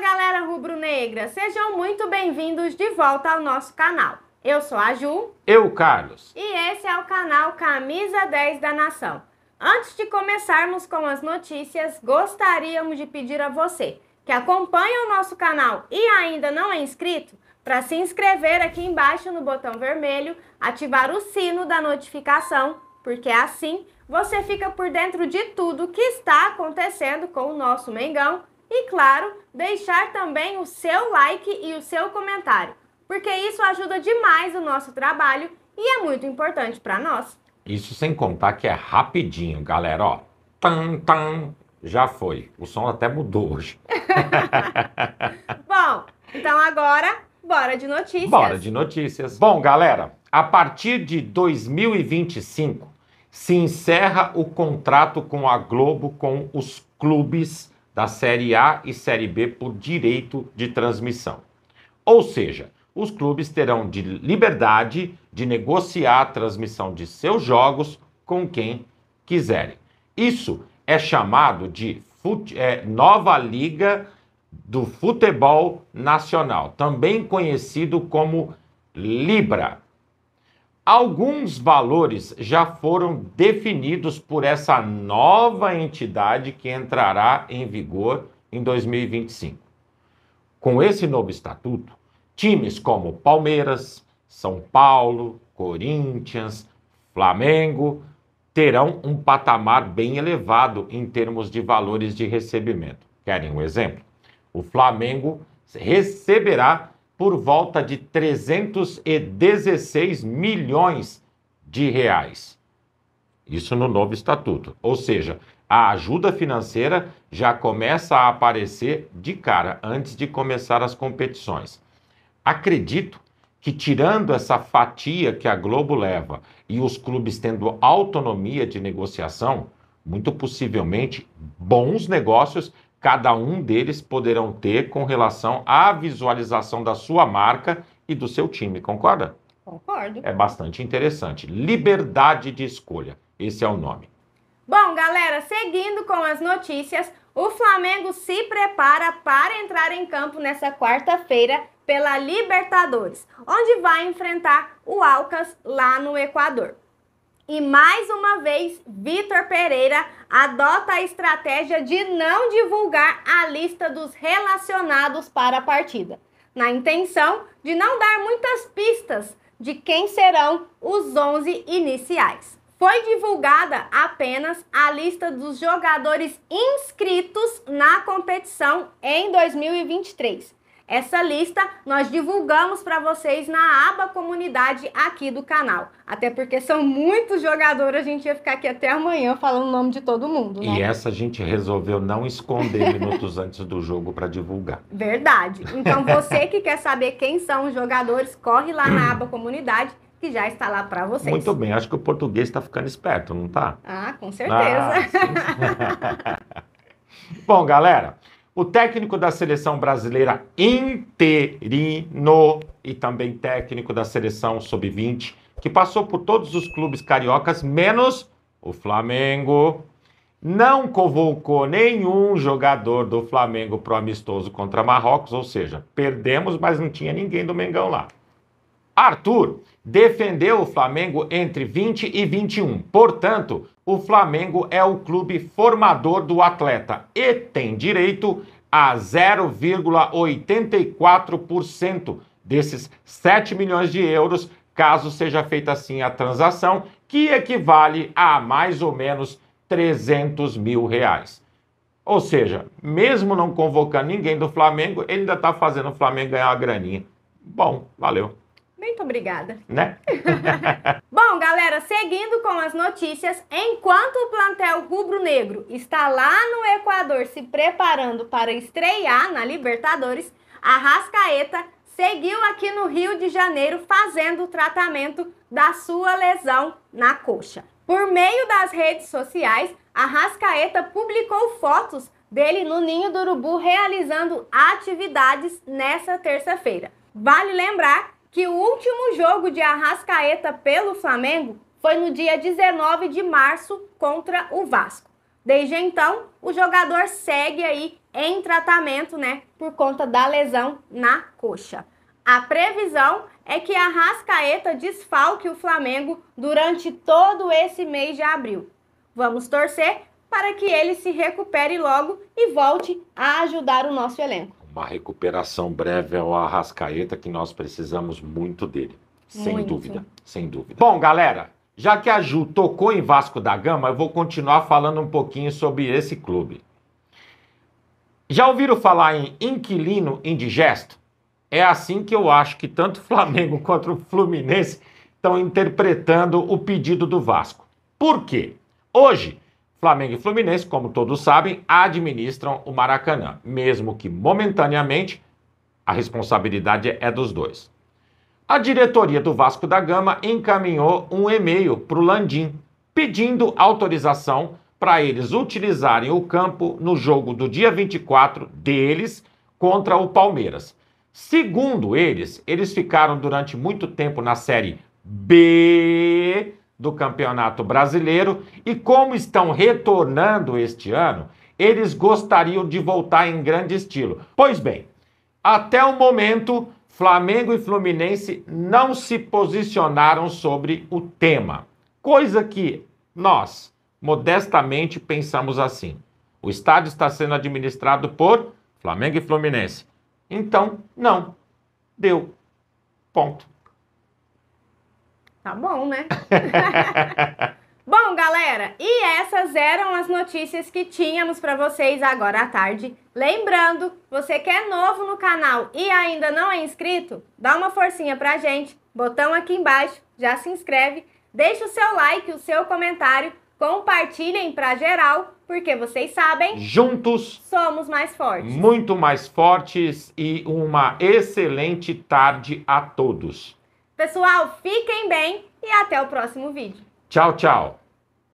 galera rubro-negra, sejam muito bem-vindos de volta ao nosso canal. Eu sou a Ju. Eu, Carlos. E esse é o canal Camisa 10 da Nação. Antes de começarmos com as notícias, gostaríamos de pedir a você que acompanha o nosso canal e ainda não é inscrito, para se inscrever aqui embaixo no botão vermelho, ativar o sino da notificação, porque assim você fica por dentro de tudo que está acontecendo com o nosso Mengão e, claro, deixar também o seu like e o seu comentário, porque isso ajuda demais o nosso trabalho e é muito importante para nós. Isso sem contar que é rapidinho, galera, ó. Tam, tam, já foi. O som até mudou hoje. Bom, então agora, bora de notícias. Bora de notícias. Bom, galera, a partir de 2025 se encerra o contrato com a Globo com os clubes da Série A e Série B por direito de transmissão. Ou seja, os clubes terão de liberdade de negociar a transmissão de seus jogos com quem quiserem. Isso é chamado de é, Nova Liga do Futebol Nacional, também conhecido como Libra. Alguns valores já foram definidos por essa nova entidade que entrará em vigor em 2025. Com esse novo estatuto, times como Palmeiras, São Paulo, Corinthians, Flamengo terão um patamar bem elevado em termos de valores de recebimento. Querem um exemplo? O Flamengo receberá por volta de 316 milhões de reais. Isso no novo estatuto. Ou seja, a ajuda financeira já começa a aparecer de cara antes de começar as competições. Acredito que, tirando essa fatia que a Globo leva e os clubes tendo autonomia de negociação, muito possivelmente bons negócios cada um deles poderão ter com relação à visualização da sua marca e do seu time, concorda? Concordo. É bastante interessante. Liberdade de escolha, esse é o nome. Bom, galera, seguindo com as notícias, o Flamengo se prepara para entrar em campo nessa quarta-feira pela Libertadores, onde vai enfrentar o Alcas lá no Equador. E mais uma vez, Vitor Pereira adota a estratégia de não divulgar a lista dos relacionados para a partida, na intenção de não dar muitas pistas de quem serão os 11 iniciais. Foi divulgada apenas a lista dos jogadores inscritos na competição em 2023. Essa lista nós divulgamos para vocês na aba comunidade aqui do canal. Até porque são muitos jogadores, a gente ia ficar aqui até amanhã falando o nome de todo mundo. Né? E essa a gente resolveu não esconder minutos antes do jogo para divulgar. Verdade. Então você que quer saber quem são os jogadores, corre lá na aba comunidade que já está lá para vocês. Muito bem, acho que o português está ficando esperto, não está? Ah, com certeza. Ah, Bom, galera, o técnico da seleção brasileira interino e também técnico da seleção sub-20, que passou por todos os clubes cariocas, menos o Flamengo, não convocou nenhum jogador do Flamengo para o amistoso contra Marrocos, ou seja, perdemos, mas não tinha ninguém do Mengão lá. Arthur defendeu o Flamengo entre 20 e 21. Portanto, o Flamengo é o clube formador do atleta e tem direito a 0,84% desses 7 milhões de euros, caso seja feita assim a transação, que equivale a mais ou menos 300 mil reais. Ou seja, mesmo não convocando ninguém do Flamengo, ele ainda está fazendo o Flamengo ganhar uma graninha. Bom, valeu. Muito obrigada. Né? Bom, galera, seguindo com as notícias, enquanto o plantel rubro-negro está lá no Equador se preparando para estrear na Libertadores, a Rascaeta seguiu aqui no Rio de Janeiro fazendo o tratamento da sua lesão na coxa. Por meio das redes sociais, a Rascaeta publicou fotos dele no Ninho do Urubu realizando atividades nessa terça-feira. Vale lembrar que o último jogo de Arrascaeta pelo Flamengo foi no dia 19 de março contra o Vasco. Desde então, o jogador segue aí em tratamento, né, por conta da lesão na coxa. A previsão é que Arrascaeta desfalque o Flamengo durante todo esse mês de abril. Vamos torcer para que ele se recupere logo e volte a ajudar o nosso elenco uma recuperação breve ao Arrascaeta, que nós precisamos muito dele. Sem muito. dúvida, sem dúvida. Bom, galera, já que a Ju tocou em Vasco da Gama, eu vou continuar falando um pouquinho sobre esse clube. Já ouviram falar em inquilino indigesto? É assim que eu acho que tanto o Flamengo quanto o Fluminense estão interpretando o pedido do Vasco. Por quê? Hoje, Flamengo e Fluminense, como todos sabem, administram o Maracanã, mesmo que momentaneamente a responsabilidade é dos dois. A diretoria do Vasco da Gama encaminhou um e-mail para o Landim pedindo autorização para eles utilizarem o campo no jogo do dia 24 deles contra o Palmeiras. Segundo eles, eles ficaram durante muito tempo na Série B do Campeonato Brasileiro e como estão retornando este ano, eles gostariam de voltar em grande estilo. Pois bem, até o momento, Flamengo e Fluminense não se posicionaram sobre o tema, coisa que nós, modestamente, pensamos assim. O estádio está sendo administrado por Flamengo e Fluminense. Então, não. Deu. Ponto. Tá bom, né? bom, galera, e essas eram as notícias que tínhamos para vocês agora à tarde. Lembrando, você que é novo no canal e ainda não é inscrito, dá uma forcinha pra gente, botão aqui embaixo, já se inscreve, deixa o seu like, o seu comentário, compartilhem pra geral, porque vocês sabem, juntos somos mais fortes. Muito mais fortes e uma excelente tarde a todos. Pessoal, fiquem bem e até o próximo vídeo. Tchau, tchau!